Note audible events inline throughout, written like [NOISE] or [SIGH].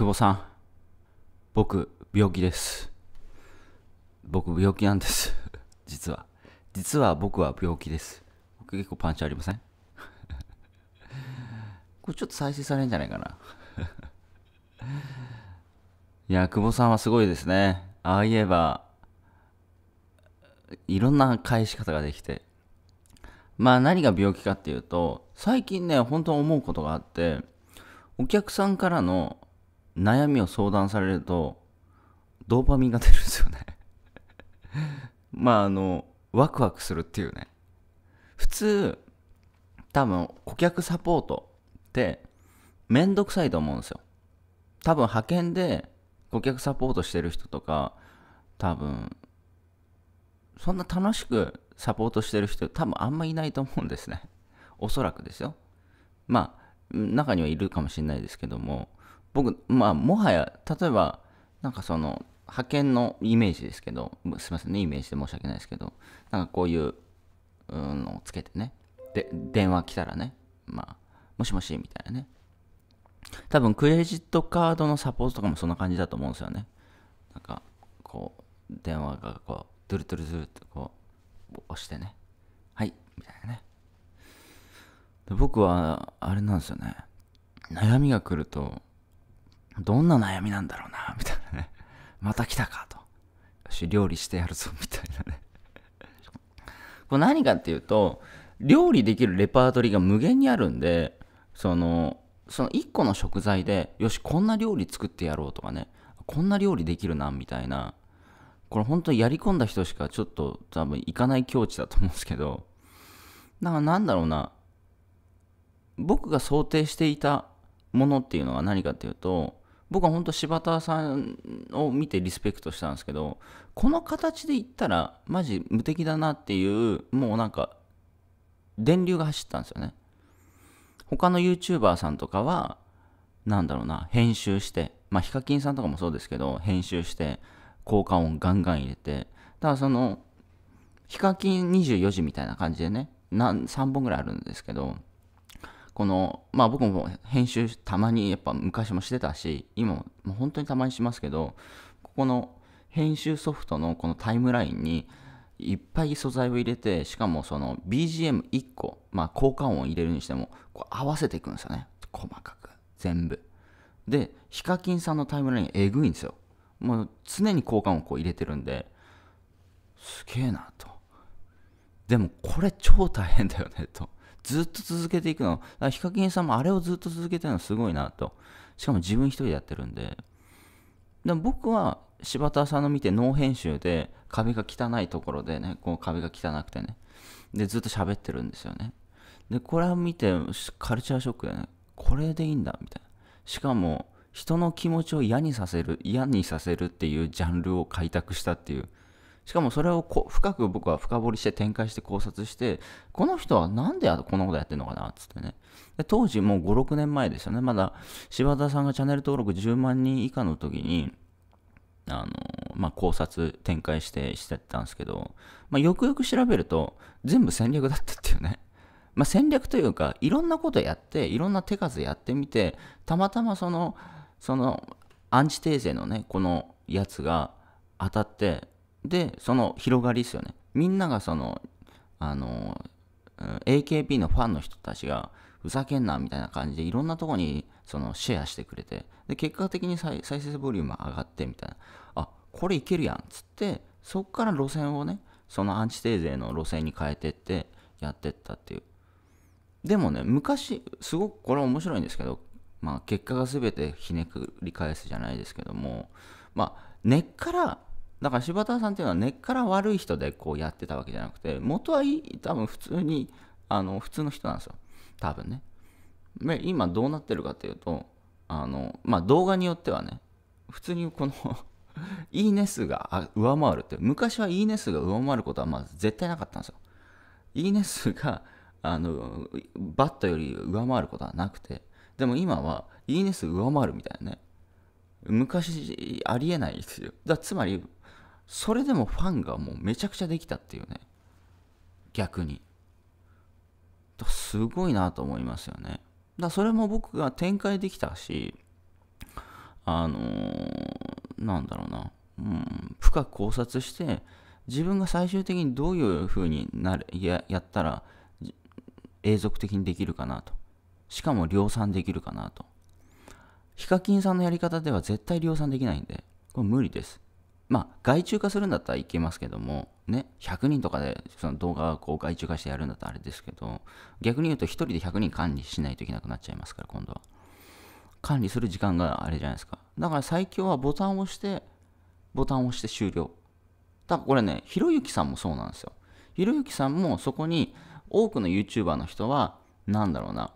久保さん、僕、病気です。僕、病気なんです。[LAUGHS] 実は。実は僕は病気です。僕結構パンチありません [LAUGHS] これちょっと再生されるんじゃないかな [LAUGHS] いや、久保さんはすごいですね。ああ言えば、いろんな返し方ができて。まあ何が病気かっていうと、最近ね、本当思うことがあって、お客さんからの悩みを相談されるとドーパミンが出るんですよね [LAUGHS] まああのワクワクするっていうね普通多分顧客サポートってめんどくさいと思うんですよ多分派遣で顧客サポートしてる人とか多分そんな楽しくサポートしてる人多分あんまいないと思うんですねおそらくですよまあ中にはいるかもしれないですけども僕まあもはや例えばなんかその派遣のイメージですけどすいませんねイメージで申し訳ないですけどなんかこういうのをつけてねで電話来たらねまあもしもしみたいなね多分クレジットカードのサポートとかもそんな感じだと思うんですよねなんかこう電話がこうドゥルドゥルドゥルってこう押してねはいみたいなね僕は、あれなんですよね。悩みが来ると、どんな悩みなんだろうな、みたいなね。また来たかと。よし、料理してやるぞ、みたいなね。これ何かっていうと、料理できるレパートリーが無限にあるんで、その、その1個の食材で、よし、こんな料理作ってやろうとかね、こんな料理できるな、みたいな。これ本当にやり込んだ人しかちょっと多分行かない境地だと思うんですけど、だからなんだろうな、僕が想定していたものっていうのは何かっていうと僕は本当柴田さんを見てリスペクトしたんですけどこの形でいったらマジ無敵だなっていうもうなんか電流が走ったんですよね他の YouTuber さんとかは何だろうな編集してまあヒカキンさんとかもそうですけど編集して効果音ガンガン入れてだからそのヒカキン24時みたいな感じでね3本ぐらいあるんですけどこの、まあ僕も編集たまにやっぱ昔もしてたし、今ももう本当にたまにしますけど、ここの編集ソフトのこのタイムラインにいっぱい素材を入れて、しかもその BGM1 個、まあ効果音を入れるにしても、こう合わせていくんですよね。細かく。全部。で、ヒカキンさんのタイムラインえぐいんですよ。もう常に効果音をこう入れてるんで、すげえなと。でもこれ超大変だよねと。ずっと続けていくの。ヒカキンさんもあれをずっと続けてるのすごいなと。しかも自分一人でやってるんで。でも僕は柴田さんの見て脳編集で壁が汚いところでね、こう壁が汚くてね。で、ずっと喋ってるんですよね。で、これを見てカルチャーショックでね、これでいいんだみたいな。しかも、人の気持ちを嫌にさせる、嫌にさせるっていうジャンルを開拓したっていう、しかもそれをこ深く僕は深掘りして展開して考察して、この人はなんでこんなことやってんのかなっつってね。で当時もう5、6年前ですよね。まだ柴田さんがチャンネル登録10万人以下の時に、あの、まあ、考察展開してしてたんですけど、まあ、よくよく調べると全部戦略だったっていうね。まあ、戦略というか、いろんなことやって、いろんな手数やってみて、たまたまその、その、アンチテーゼのね、このやつが当たって、で、その広がりですよね。みんながその、あの、AKB のファンの人たちが、ふざけんなみたいな感じでいろんなとこにそのシェアしてくれてで結果的に再生ボリューム上がってみたいなあこれいけるやんっつってそっから路線をねそのアンチテーゼの路線に変えてってやってったっていうでもね昔すごくこれ面白いんですけどまあ結果が全てひねくり返すじゃないですけどもまあ根っからだから柴田さんっていうのは根っから悪い人でこうやってたわけじゃなくて元はいい多分普通にあの普通の人なんですよ多分ねで今どうなってるかっていうとあのまあ動画によってはね普通にこの [LAUGHS] いいね数が上回るって昔はいいね数が上回ることはまあ絶対なかったんですよいいね数があのバットより上回ることはなくてでも今はいいね数上回るみたいなね昔ありえないですよだつまりそれでもファンがもうめちゃくちゃできたっていうね逆にすごいなと思いますよねだそれも僕が展開できたしあのー、なんだろうな、うん、深く考察して自分が最終的にどういう風になるややったら永続的にできるかなとしかも量産できるかなとヒカキンさんのやり方では絶対量産できないんでこれ無理ですまあ、外注化するんだったらいけますけども、ね、100人とかでその動画をこう外注化してやるんだったらあれですけど、逆に言うと1人で100人管理しないといけなくなっちゃいますから、今度は。管理する時間があれじゃないですか。だから最強はボタンを押して、ボタンを押して終了。だからこれね、ひろゆきさんもそうなんですよ。ひろゆきさんもそこに多くの YouTuber の人は、なんだろうな、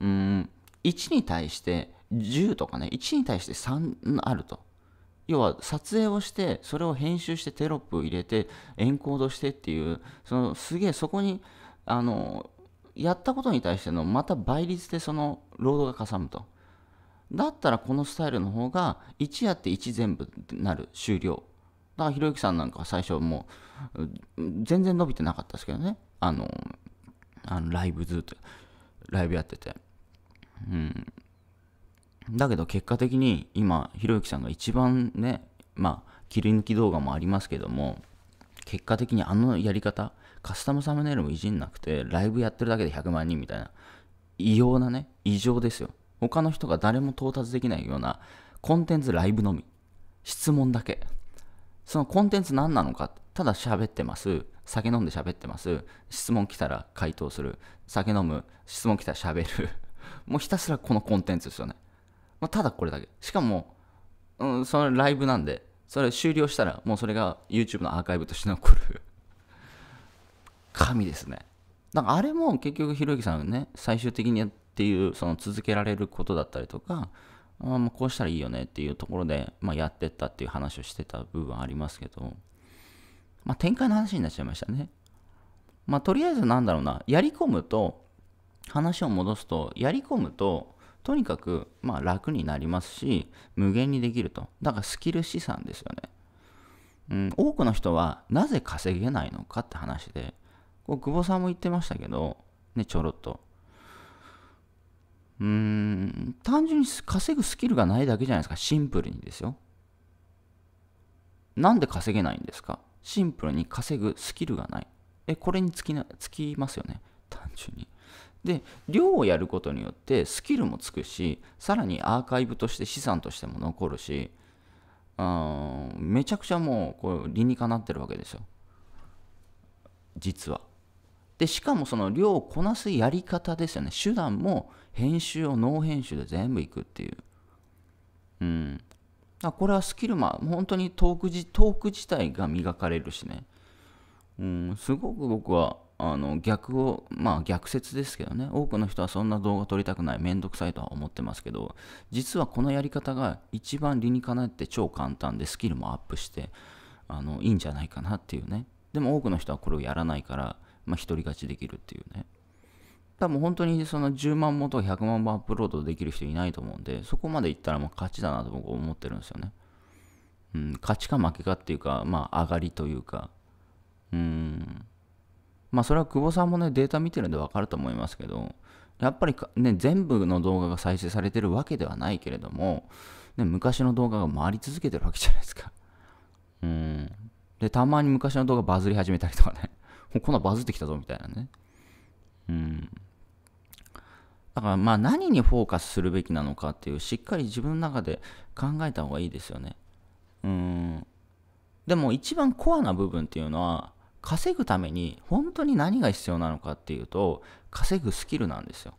うーん、1に対して10とかね、1に対して3あると。要は撮影をしてそれを編集してテロップを入れてエンコードしてっていうそのすげえそこにあのやったことに対してのまた倍率でそのロードがかさむとだったらこのスタイルの方が1やって1全部なる終了だからひろゆきさんなんかは最初もう全然伸びてなかったですけどねあのあのライブずっとライブやっててうんだけど結果的に今、ひろゆきさんが一番ね、まあ、切り抜き動画もありますけども、結果的にあのやり方、カスタムサムネイルもいじんなくて、ライブやってるだけで100万人みたいな、異様なね、異常ですよ。他の人が誰も到達できないような、コンテンツライブのみ。質問だけ。そのコンテンツ何なのか、ただ喋ってます。酒飲んで喋ってます。質問来たら回答する。酒飲む。質問来たら喋る。もうひたすらこのコンテンツですよね。まあ、ただこれだけ。しかも、うん、そのライブなんで、それ終了したら、もうそれが YouTube のアーカイブとして残る神ですね。なんかあれも結局、ひろゆきさんね、最終的にっていう、その続けられることだったりとか、あまあこうしたらいいよねっていうところで、まあ、やってったっていう話をしてた部分ありますけど、まあ、展開の話になっちゃいましたね。まあ、とりあえずなんだろうな、やり込むと、話を戻すと、やり込むと、とにかく、まあ、楽になりますし、無限にできると。だからスキル資産ですよね。うん、多くの人はなぜ稼げないのかって話で、こう久保さんも言ってましたけど、ね、ちょろっと。うーん、単純に稼ぐスキルがないだけじゃないですか、シンプルにですよ。なんで稼げないんですかシンプルに稼ぐスキルがない。え、これにつきなつきますよね、単純に。で量をやることによってスキルもつくしさらにアーカイブとして資産としても残るしあめちゃくちゃもうこう理にかなってるわけですよ実は。でしかもその量をこなすやり方ですよね手段も編集をノー編集で全部いくっていう。うん、これはスキルあ、本当にトークじトーク自体が磨かれるしね、うん、すごく僕はあの逆を、まあ逆説ですけどね、多くの人はそんな動画撮りたくない、めんどくさいとは思ってますけど、実はこのやり方が一番理にかなって超簡単でスキルもアップして、あのいいんじゃないかなっていうね。でも多くの人はこれをやらないから、まあ人勝ちできるっていうね。多分本当にその10万本とか100万本アップロードできる人いないと思うんで、そこまでいったらもう勝ちだなと僕思ってるんですよね。うん、勝ちか負けかっていうか、まあ上がりというか、うん。まあそれは久保さんもね、データ見てるんでわかると思いますけど、やっぱりね、全部の動画が再生されてるわけではないけれども、ね、昔の動画が回り続けてるわけじゃないですか。うん。で、たまに昔の動画バズり始めたりとかね、[LAUGHS] こんなバズってきたぞみたいなね。うん。だからまあ何にフォーカスするべきなのかっていうしっかり自分の中で考えた方がいいですよね。うん。でも一番コアな部分っていうのは稼ぐために本当に何が必要なのかっていうと稼ぐスキルなんですよ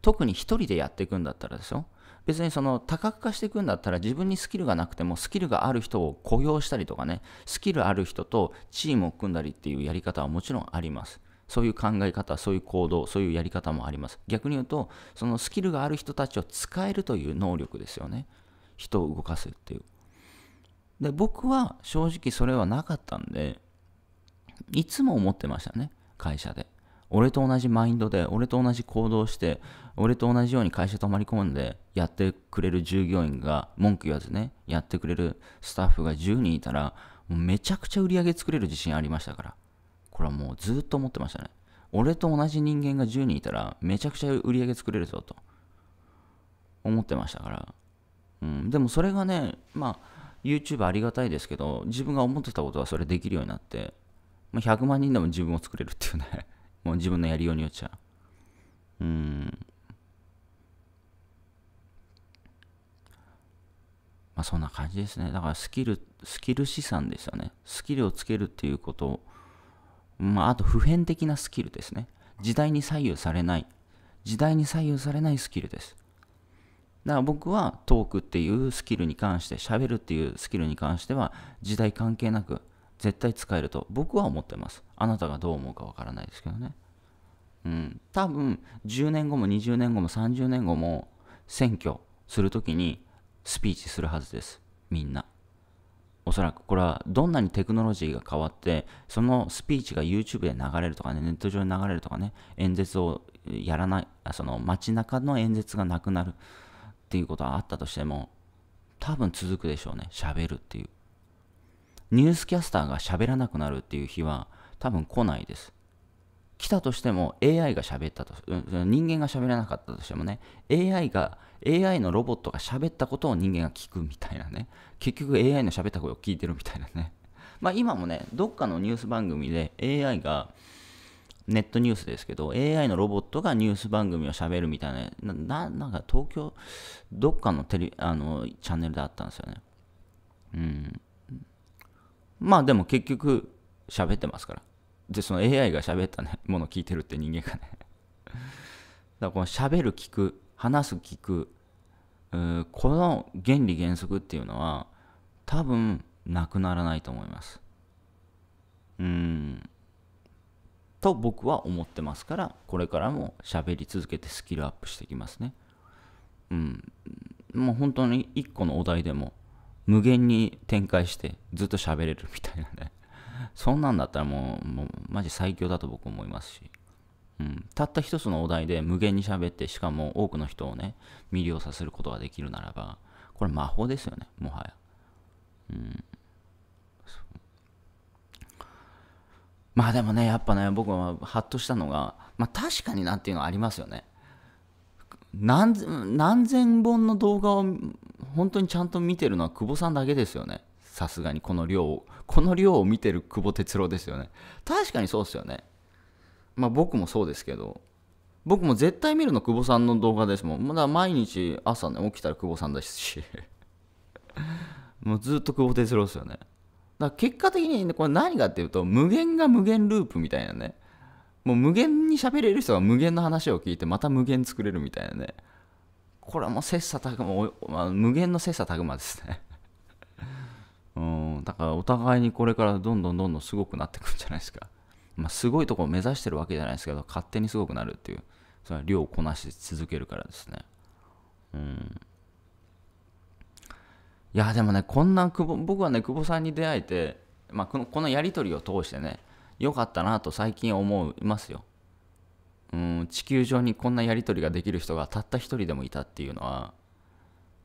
特に1人でやっていくんだったらですよ別にその多角化していくんだったら自分にスキルがなくてもスキルがある人を雇用したりとかねスキルある人とチームを組んだりっていうやり方はもちろんありますそういう考え方そういう行動そういうやり方もあります逆に言うとそのスキルがある人たちを使えるという能力ですよね人を動かすっていうで僕は正直それはなかったんでいつも思ってましたね、会社で。俺と同じマインドで、俺と同じ行動して、俺と同じように会社泊まり込んでやってくれる従業員が、文句言わずね、やってくれるスタッフが10人いたら、めちゃくちゃ売り上げ作れる自信ありましたから。これはもうずっと思ってましたね。俺と同じ人間が10人いたら、めちゃくちゃ売り上げ作れるぞと。思ってましたから。うん、でもそれがね、まあ、YouTube ありがたいですけど、自分が思ってたことはそれできるようになって、まあ、100万人でも自分を作れるっていうね [LAUGHS] もう自分のやりようによっちゃ。うん。まあそんな感じですね。だからスキル、スキル資産ですよね。スキルをつけるっていうことを、まああと普遍的なスキルですね。時代に左右されない。時代に左右されないスキルです。だから僕はトークっていうスキルに関して、喋るっていうスキルに関しては時代関係なく絶対使えると僕は思ってます。あなたがどう思うかわからないですけどね。うん。多分、10年後も20年後も30年後も選挙するときにスピーチするはずです。みんな。おそらくこれはどんなにテクノロジーが変わってそのスピーチが YouTube で流れるとかねネット上に流れるとかね演説をやらないその街中の演説がなくなるっていうことはあったとしても多分続くでしょうね喋るっていうニュースキャスターが喋らなくなるっていう日は多分来ないです。来たとしても AI が喋ったと、人間が喋らなかったとしてもね、AI が、AI のロボットが喋ったことを人間が聞くみたいなね、結局 AI の喋った声を聞いてるみたいなね。まあ今もね、どっかのニュース番組で AI が、ネットニュースですけど、AI のロボットがニュース番組をしゃべるみたいな、ななんか東京、どっかのテレあのチャンネルであったんですよね。うん。まあでも結局喋ってますから。で、その AI が喋ったね、ものを聞いてるって人間がね。[LAUGHS] だからこの喋る、聞く、話す、聞く、この原理原則っていうのは多分なくならないと思います。うん。と僕は思ってますから、これからも喋り続けてスキルアップしていきますね。うん。もう本当に一個のお題でも無限に展開してずっと喋れるみたいなね [LAUGHS] そんなんだったらもうもうマジ最強だと僕思いますし、うん、たった一つのお題で無限に喋ってしかも多くの人をね魅了させることができるならばこれ魔法ですよねもはやうんまあでもねやっぱね僕はハッとしたのがまあ確かになっていうのはありますよね何何千本の動画を本当にちゃんと見てるのは久保さんだけですよねさすがにこの量をこの量を見てる久保哲郎ですよね確かにそうですよねまあ僕もそうですけど僕も絶対見るの久保さんの動画ですもんまだ毎日朝ね起きたら久保さんだし [LAUGHS] もうずっと久保哲郎ですよねだから結果的に、ね、これ何かっていうと無限が無限ループみたいなねもう無限に喋れる人は無限の話を聞いてまた無限作れるみたいなねこれはもう切磋琢磨、まあ、無限の切磋琢磨ですねうんだからお互いにこれからどんどんどんどんすごくなってくんじゃないですか、まあ、すごいとこを目指してるわけじゃないですけど勝手にすごくなるっていうそれは量をこなし続けるからですねうんいやでもねこんな久保僕はね久保さんに出会えて、まあ、このこのやり取りを通してね良かったなと最近思いますよ。うん地球上にこんなやり取りができる人がたった一人でもいたっていうのは、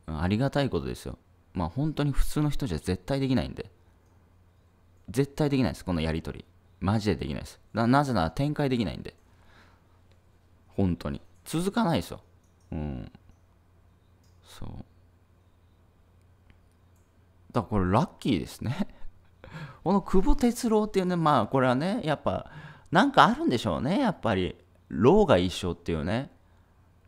うん、ありがたいことですよ。まあ本当に普通の人じゃ絶対できないんで。絶対できないです、このやり取り。マジでできないです。なぜなら展開できないんで。本当に。続かないですよ。うん。そう。だからこれラッキーですねこの久保哲郎っていうね、まあこれはね、やっぱ、なんかあるんでしょうね、やっぱり。老が一生っていうね。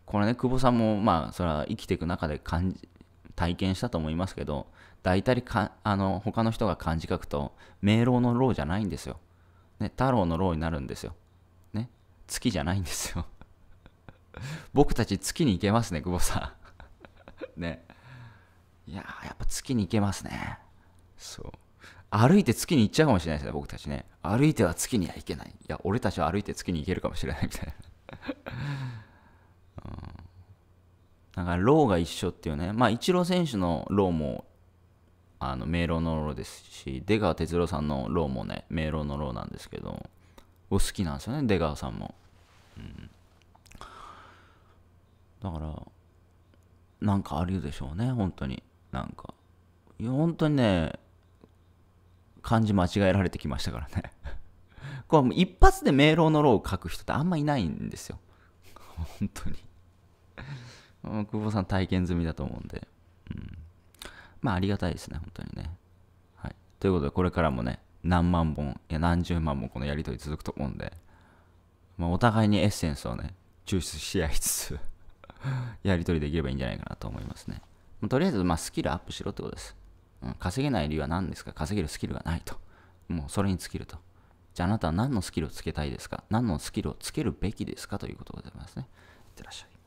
これね、久保さんも、まあ、それは生きていく中で感じ、体験したと思いますけど、大体か、あの、他の人が漢字書くと、明朗の老じゃないんですよ。ね、太郎の老になるんですよ。ね、月じゃないんですよ。[LAUGHS] 僕たち月に行けますね、久保さん。[LAUGHS] ね。いややっぱ月に行けますね。そう。歩いて月に行っちゃうかもしれないですね、僕たちね。歩いては月には行けない。いや、俺たちは歩いて月に行けるかもしれないみたいな。[LAUGHS] うん、なんか、ローが一緒っていうね。まあ、イチロー選手のローも、あの、明朗のローですし、出川哲朗さんのローもね、明朗のローなんですけど、お好きなんですよね、出川さんも。うん、だから、なんかあるでしょうね、本当に。なんか。いや、本当にね、漢字間違えられてきましたからね [LAUGHS] これもう一発で明朗のーを書く人ってあんまいないんですよ [LAUGHS] 本当に久保さん体験済みだと思うんで、うん、まあありがたいですね本当にね、はい、ということでこれからもね何万本いや何十万本このやり取り続くと思うんで、まあ、お互いにエッセンスをね抽出し合いつつ [LAUGHS] やり取りできればいいんじゃないかなと思いますねとりあえずまあスキルアップしろってことです稼げない理由は何ですか稼げるスキルがないと。もうそれに尽きると。じゃああなたは何のスキルをつけたいですか何のスキルをつけるべきですかということでございますね。いってらっしゃい。